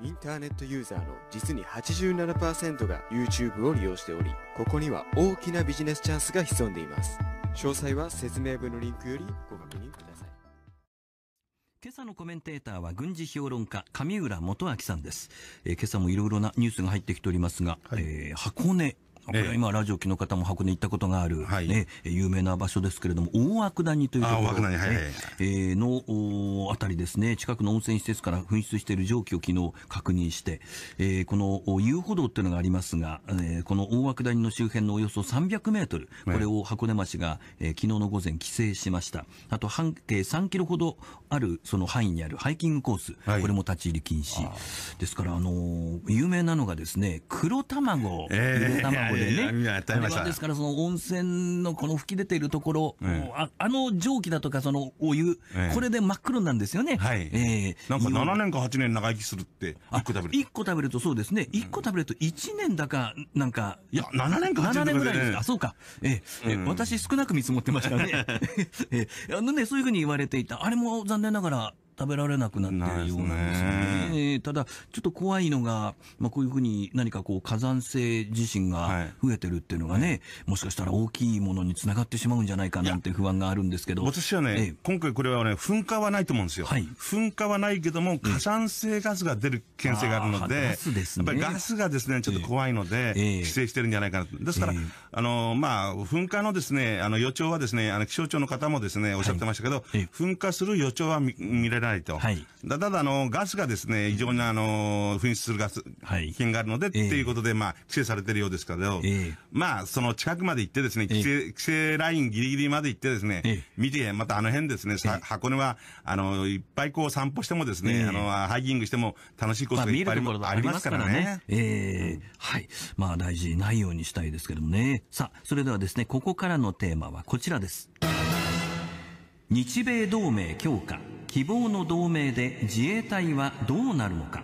インターネットユーザーの実に87%が YouTube を利用しており、ここには大きなビジネスチャンスが潜んでいます。詳細は説明文のリンクよりご確認ください。今朝のコメンテーターは軍事評論家、上浦元明さんです。えー、今朝もいろいろなニュースが入ってきておりますが、はい、えー、箱根これは今、ラジオ機の方も箱根行ったことがある、はい、ね、有名な場所ですけれども、大涌谷というところ、ね、はいはい、えー、のあたりですね、近くの温泉施設から噴出している蒸気を昨日確認して、えー、この遊歩道っていうのがありますが、えー、この大涌谷の周辺のおよそ300メートル、これを箱根町が、えー、昨日の午前規制しました。あと半径3キロほどあるその範囲にあるハイキングコース、はい、これも立ち入り禁止。ですから、あの有名なのがですね、黒卵、ゆで卵でね、えー、あれはですからその温泉のこの吹き出ているところ、えー、あの蒸気だとかそのお湯、これで真っ黒なんですよね。はい。ええ。なんか7年か8年長生きするって1個食べると。1個食べるとそうですね。1個食べると1年だかなんか、いや7年か8年7年ぐらいですか。そうか。ええ。うん、私少なく見積もってましたね。えあのねそういうふうに言われていた。あれも残念ながら食べられなくなってるようなんですね。ただ、ちょっと怖いのが、まあ、こういうふうに何かこう火山性地震が増えてるっていうのがね、はい、もしかしたら大きいものにつながってしまうんじゃないかなんて不安があるんですけど。私はね、え今回これはね、噴火はないと思うんですよ。はい、噴火はないけども、火山性ガスが出る危険性があるので、ガスですね。やっぱりガスがですね、ちょっと怖いので、規制してるんじゃないかなと。ですから、あの、まあ、噴火のですね、あの予兆はですね、あの気象庁の方もですね、おっしゃってましたけど、はい、噴火する予兆は見見られない。ないと。はい、だただ、あの、ガスがですね、非常にあの、噴出するガス、はい、危険があるので、っていうことで、まあ、規制されてるようですけど、まあ、その近くまで行ってですね、規制、規制ラインぎりぎりまで行ってですね、見て、またあの辺ですね、箱根は、あの、いっぱいこう散歩してもですね、あの、ハイキングしても楽しいコースがいっぱいありますからね。ええはい。まあ、大事ないようにしたいですけどもね。さあ、それではですね、ここからのテーマはこちらです。日米同盟強化希望の同盟で自衛隊はどうなるのか。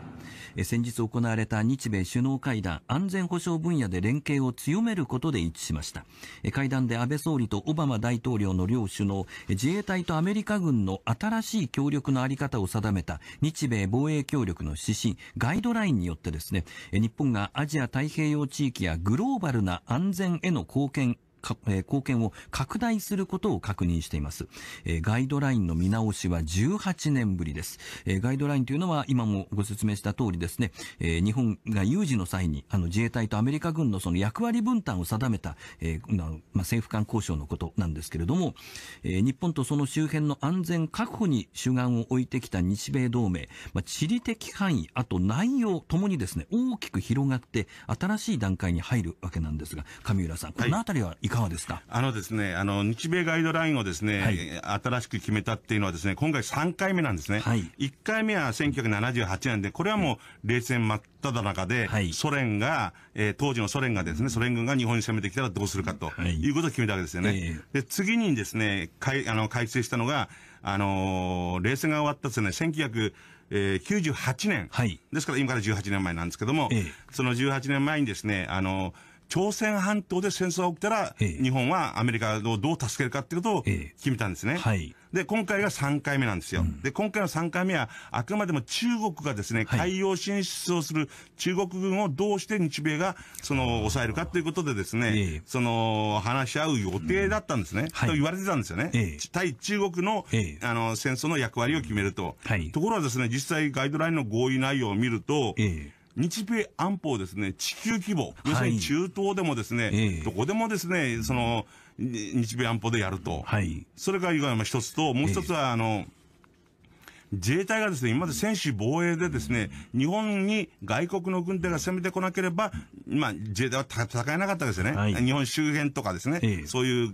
先日行われた日米首脳会談、安全保障分野で連携を強めることで一致しました。会談で安倍総理とオバマ大統領の両首脳、自衛隊とアメリカ軍の新しい協力の在り方を定めた日米防衛協力の指針、ガイドラインによってですね、日本がアジア太平洋地域やグローバルな安全への貢献え貢献を拡大することを確認しています。えガイドラインの見直しは18年ぶりです。えガイドラインというのは今もご説明した通りですね、え日本が有事の際にあの自衛隊とアメリカ軍のその役割分担を定めた、えま政府間交渉のことなんですけれども、え日本とその周辺の安全確保に主眼を置いてきた日米同盟、ま地理的範囲、あと内容ともにですね、大きく広がって新しい段階に入るわけなんですが、上浦さん、このあたりはいかかがですかあのですね、あの、日米ガイドラインをですね、はい、新しく決めたっていうのはですね、今回3回目なんですね。はい、1回目は1978年で、これはもう冷戦真っ只中で、はい、ソ連が、えー、当時のソ連がですね、ソ連軍が日本に攻めてきたらどうするかと、い、うことを決めたわけですよね。えー、で、次にですね、かいあの改正したのが、あのー、冷戦が終わったですね、1998年。はい、ですから今から18年前なんですけども、えー、その18年前にですね、あのー朝鮮半島で戦争が起きたら、ええ、日本はアメリカをどう助けるかっていうことを決めたんですね。えはい、で、今回が3回目なんですよ、うん、で、今回の3回目は、あくまでも中国がですね、海洋進出をする中国軍をどうして日米が、その、抑えるかということでですね、その、話し合う予定だったんですね、うんと言われてたんですよね。対中国の、あの、戦争の役割を決めると。はい、ところがですね、実際ガイドラインの合意内容を見ると、ええ日米安保ですね、地球規模、要するに中東でもですね、はい、どこでもですね、その、日米安保でやると。はい、それがいわ一つと、もう一つは、あの、えー自衛隊がですね、今まで専守防衛でですね、日本に外国の軍隊が攻めてこなければ、まあ、自衛隊は戦えなかったですよね、はい。日本周辺とかですね、ええ、そういう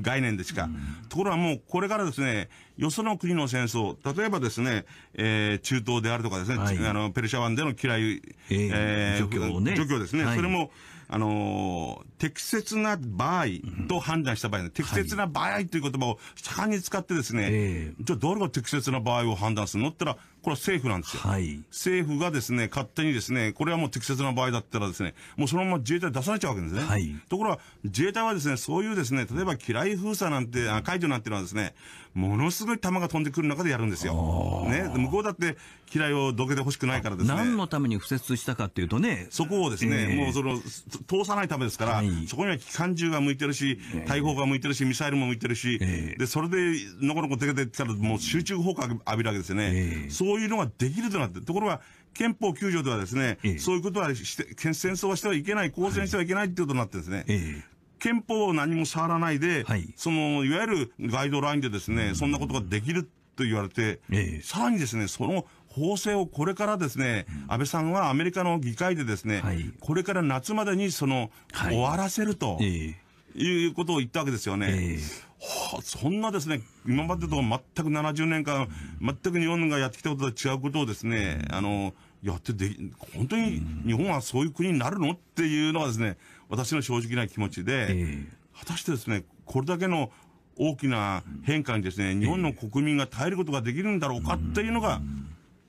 概念でしか。ところがもう、これからですね、よその国の戦争、例えばですね、えー、中東であるとかですね、はい、あの、ペルシャ湾での嫌い、えー、除去、ね、ですね、はい、それも、あの、適切な場合と判断した場合、うん、適切な場合という言葉を盛んに使ってですね、はい、じゃあ誰が適切な場合を判断するのって言ったら、これは政府なんですよ。はい、政府がですね、勝手にですね、これはもう適切な場合だったらですね、もうそのまま自衛隊出されちゃうわけですね。はい、ところが、自衛隊はですね、そういうですね、例えば機雷封鎖なんて、解除なんていうのはですね、ものすごい球が飛んでくる中でやるんですよ。ね、向こうだって嫌いをどけてほしくないからですね。何のために敷設したかっていうとね。そこをですね、えー、もうその、通さないためですから、はい、そこには機関銃が向いてるし、大砲が向いてるし、ミサイルも向いてるし、えー、で、それで、のこのこ出てきたら、もう集中砲火浴びるわけですよね、えー。そういうのができるとなって、ところが、憲法9条ではですね、そういうことはして、戦争はしてはいけない、抗戦してはいけないっていうことになってですね、憲法を何も触らないで、はい、その、いわゆるガイドラインでですね、うん、そんなことができると言われて、ええ、さらにですね、その法制をこれからですね、安倍さんはアメリカの議会でですね、はい、これから夏までにその、はい、終わらせると、え、いうことを言ったわけですよね。はそんなですね、今までと全く70年間、全く日本がやってきたこととは違うことをですね、あの、やってで、本当に日本はそういう国になるのっていうのはですね、私の正直な気持ちで、えー、果たしてですね、これだけの大きな変化にですね、日本の国民が耐えることができるんだろうかっていうのが、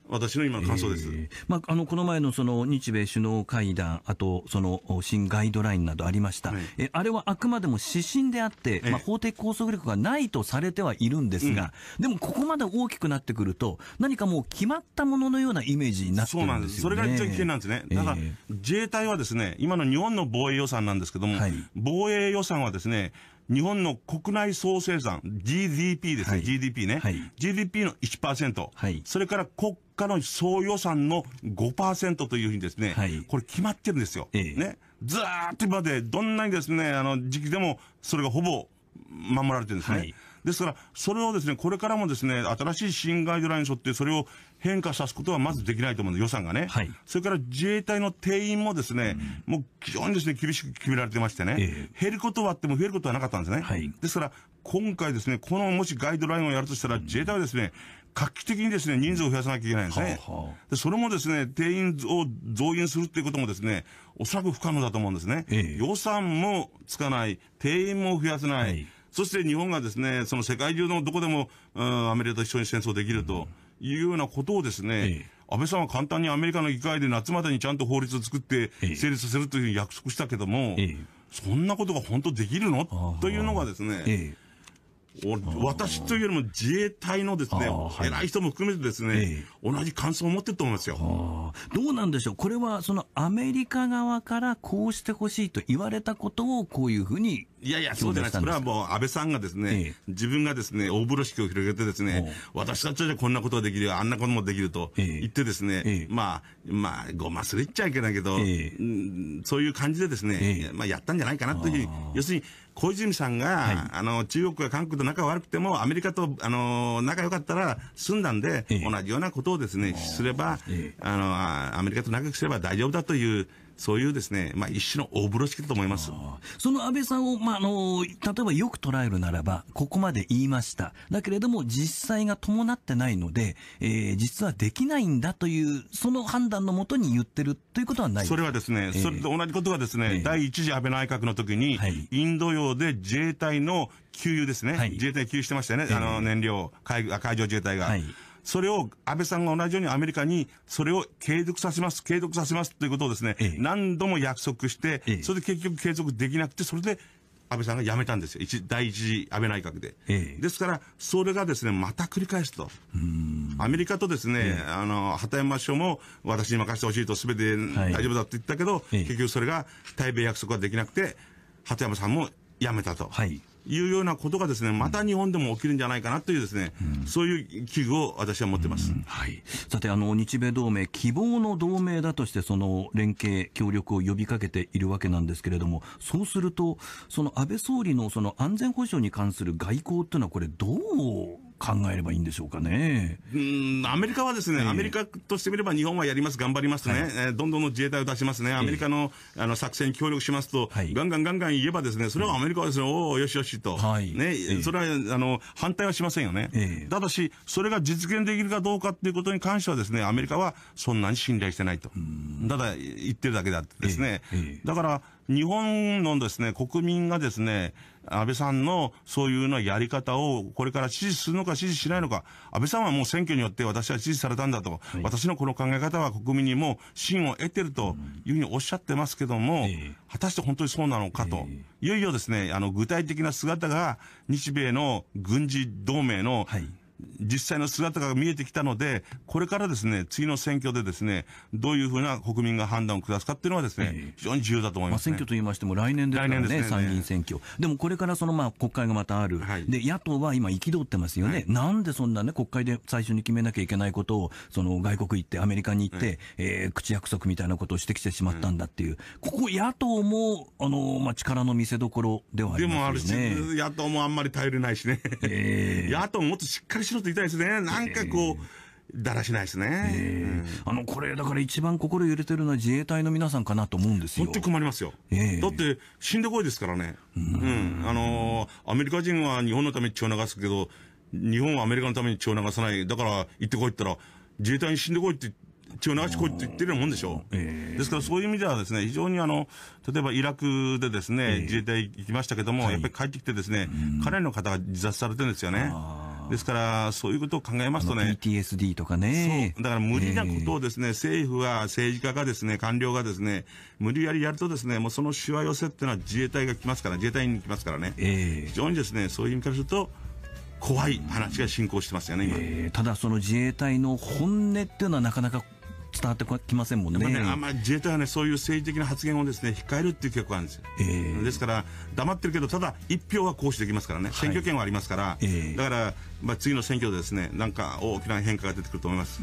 私の今の感想です、えー、まあ、あのこの前のその日米首脳会談、あとその新ガイドラインなどありました、はい、えあれはあくまでも指針であって、まあ、法的拘束力がないとされてはいるんですが、うん、でもここまで大きくなってくると、何かもう決まったもののようなイメージになってるんですよ、ね、そうなんです、それが一応危険なんですね、だから自衛隊はですね今の日本の防衛予算なんですけども、はい、防衛予算はですね日本の国内総生産、GDP ですね、はい、GDP ね、はい、GDP の1%、はい、それから国家の総予算の5%というふうにですね、はい、これ決まってるんですよ。えね、ずーっと今までどんなにですね、あの時期でもそれがほぼ守られてるんですね。はいですから、それをですね、これからもですね、新しい新ガイドラインに沿って、それを変化さすことはまずできないと思うんす、予算がね。はい、それから自衛隊の定員もですね、うん、もう非常にですね、厳しく決められてましてね、えー、減ることはあっても増えることはなかったんですね。はい、ですから、今回ですね、このもしガイドラインをやるとしたら、自衛隊はですね、画期的にですね、人数を増やさなきゃいけないんですね。はあはあ、でそれもですね、定員を増員するっていうこともですね、おそらく不可能だと思うんですね。ええ、予算もつかない、定員も増やせない、はいそして日本がですね、その世界中のどこでも、うん、アメリカと一緒に戦争できるというようなことをですね、安倍さんは簡単にアメリカの議会で夏までにちゃんと法律を作って成立させるという約束したけども、そんなことが本当できるのというのがですね、私というよりも自衛隊のですね、偉い人も含めてですね、同じ感想を持ってると思いますよ。どうなんでしょうこれは、そのアメリカ側からこうしてほしいと言われたことをこういうふうにいやいや、そうじゃないです。これはもう安倍さんがですね、え自分がですね、大風呂敷を広げてですね、私たちはこんなことができるあんなこともできると言ってですね、え、まあ、まあ、ごますれ言っちゃいけないけど、そういう感じでですね、まあ、やったんじゃないかなというふう要するに、小泉さんが、はい、あの、中国や韓国と仲悪くても、アメリカと、あの、仲良かったら済んだんで、ええ、同じようなことをですね、すれば、あの、アメリカと仲良くすれば大丈夫だという、そういうですね、まあ、一種の大風呂敷だと思います。その安倍さんを、まあ、あの、例えばよく捉えるならば、ここまで言いました。だけれども、実際が伴ってないので、えー、実はできないんだという、その判断のもとに言ってるということはないそれはですね、えー、それと同じことがですね、えー、第一次安倍内閣の時に、はい、インド洋で自衛隊の給油ですね、はい、自衛隊給油してましたよね、えー、あの、燃料海、海上自衛隊が。はいそれを安倍さんが同じようにアメリカにそれを継続させます、継続させますということをですね、ええ、何度も約束して、え、それで結局継続できなくて、それで安倍さんが辞めたんですよ。一第一次安倍内閣で。ええ、ですから、それがですね、また繰り返すと。アメリカとですね、え、あの、鳩山首相も私に任せてほしいと全て大丈夫だって言ったけど、はい、結局それが対米約束ができなくて、鳩山さんも辞めたと。はいいうようなことがですね、また日本でも起きるんじゃないかなというですね、うん、そういう危惧を私は持ってます。うん、はい。さて、あの、日米同盟、希望の同盟だとして、その連携、協力を呼びかけているわけなんですけれども、そうすると、その安倍総理のその安全保障に関する外交っていうのは、これどう考えればいいんでしょうかね。うん、アメリカはですね、えー、アメリカとしてみれば日本はやります、頑張りますとね、はい、えー、どんどんの自衛隊を出しますね、アメリカのえー、あの作戦に協力しますと、はい、ガンガンガンガン言えばですね、それはアメリカはですね、うん、おお、よしよしと、はいね、えー、それはあの反対はしませんよね、えー。ただし、それが実現できるかどうかっていうことに関してはですね、アメリカはそんなに信頼してないと。ただ言ってるだけであってですね、だから日本のですね、国民がですね、安倍さんのそういうようなやり方をこれから支持するのか支持しないのか、安倍さんはもう選挙によって私は支持されたんだと、はい、私のこの考え方は国民にも信を得てるというふうにおっしゃってますけども、果たして本当にそうなのかと、えー、いよいよですね、あの具体的な姿が日米の軍事同盟の、はい実際の姿が見えてきたので、これからですね、次の選挙でですね、どういうふうな国民が判断を下すかっていうのはですね、非常に重要だと思います、ね、まあ、選挙と言いましても来年ですからね、ね参議院選挙。でもこれからそのまあ国会がまたある。はい、で、野党は今憤ってますよね、はい、なんでそんなね、国会で最初に決めなきゃいけないことを、その外国行って、アメリカに行って、はい、えー、口約束みたいなことをしてきてしまったんだっていう。ここ野党も、あの、まあ、力の見せどころではありますよね。でもあるし、野党もあんまり頼れないしね。えー、野党もっとしっかりしろっ言いたいですね。なんかこう、だらしないですね、えーあのこれ、だから一番心揺れてるのは自衛隊の皆さんかなと思うんですよ。本当に困りますよ、えー、だって死んでこいですからね、うん、うん、あのー、アメリカ人は日本のために血を流すけど、日本はアメリカのために血を流さない、だから行ってこいって言ったら、自衛隊に死んでこいって、血を流してこいって言ってるようなもんでしょう、えー、ですからそういう意味ではですね、非常にあの、例えばイラクでですね、自衛隊行きましたけども、はい、やっぱり帰ってきてですね、彼かなりの方が自殺されてるんですよね。ですから、そういうことを考えますとね。PTSD とかね。そう。だから無理なことをですね、えー、政府は、政治家がですね、官僚がですね、無理やりやるとですね、もうそのしわ寄せっていうのは自衛隊が来ますから、自衛隊に来ますからね。えー、非常にですね、そういう意味からすると、怖い話が進行してますよね、今。えー、ただ、その自衛隊の本音っていうのはなかなか伝わってきませんもんね。ねあまり自衛隊はね、そういう政治的な発言をですね、控えるっていう傾向があるんですよ。えー、ですから、黙ってるけど、ただ一票は行使できますからね、はい、選挙権はありますから、えー、だから、まあ、次の選挙でですね、なんか大きな変化が出てくると思います。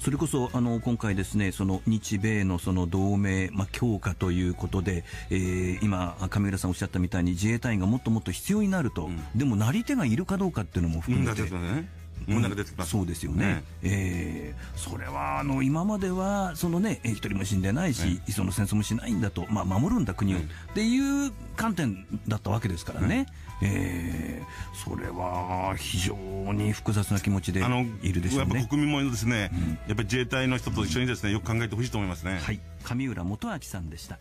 それこそ、あの、今回ですね、その日米のその同盟、まあ、強化ということで、えー、今、上浦さんおっしゃったみたいに自衛隊員がもっともっと必要になると、うん、でもなり手がいるかどうかっていうのも含めて。うん問題が出てきます、うん、そうですよね、えー、それはあの今まではその、ね、一人も死んでないし、その戦争もしないんだと、まあ、守るんだ、国を、っていう観点だったわけですからね、えー、それは非常に複雑な気持ちでいるでしょうねやっぱ国民もですね、やっぱり自衛隊の人と一緒にですねよく考えてほしいと思いますね。はい、上浦元明さんでした